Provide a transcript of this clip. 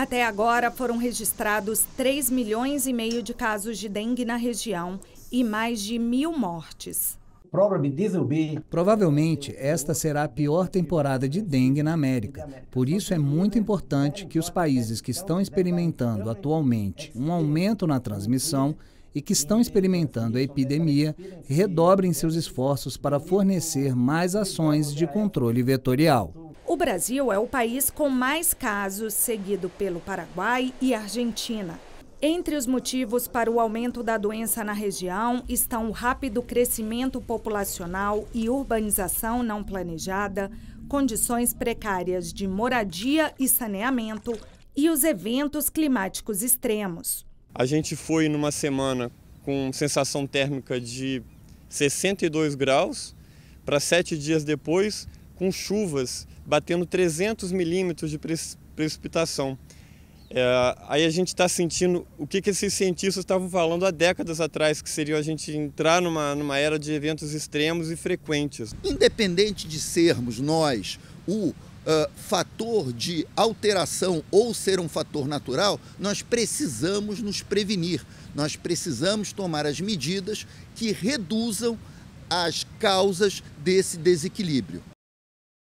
Até agora foram registrados 3 milhões e meio de casos de dengue na região e mais de mil mortes. Provavelmente esta será a pior temporada de dengue na América. Por isso é muito importante que os países que estão experimentando atualmente um aumento na transmissão e que estão experimentando a epidemia redobrem seus esforços para fornecer mais ações de controle vetorial. Brasil é o país com mais casos, seguido pelo Paraguai e Argentina. Entre os motivos para o aumento da doença na região estão o rápido crescimento populacional e urbanização não planejada, condições precárias de moradia e saneamento e os eventos climáticos extremos. A gente foi numa semana com sensação térmica de 62 graus, para sete dias depois, com chuvas batendo 300 milímetros de precipitação. É, aí a gente está sentindo o que, que esses cientistas estavam falando há décadas atrás, que seria a gente entrar numa, numa era de eventos extremos e frequentes. Independente de sermos nós o Uh, fator de alteração ou ser um fator natural, nós precisamos nos prevenir. Nós precisamos tomar as medidas que reduzam as causas desse desequilíbrio.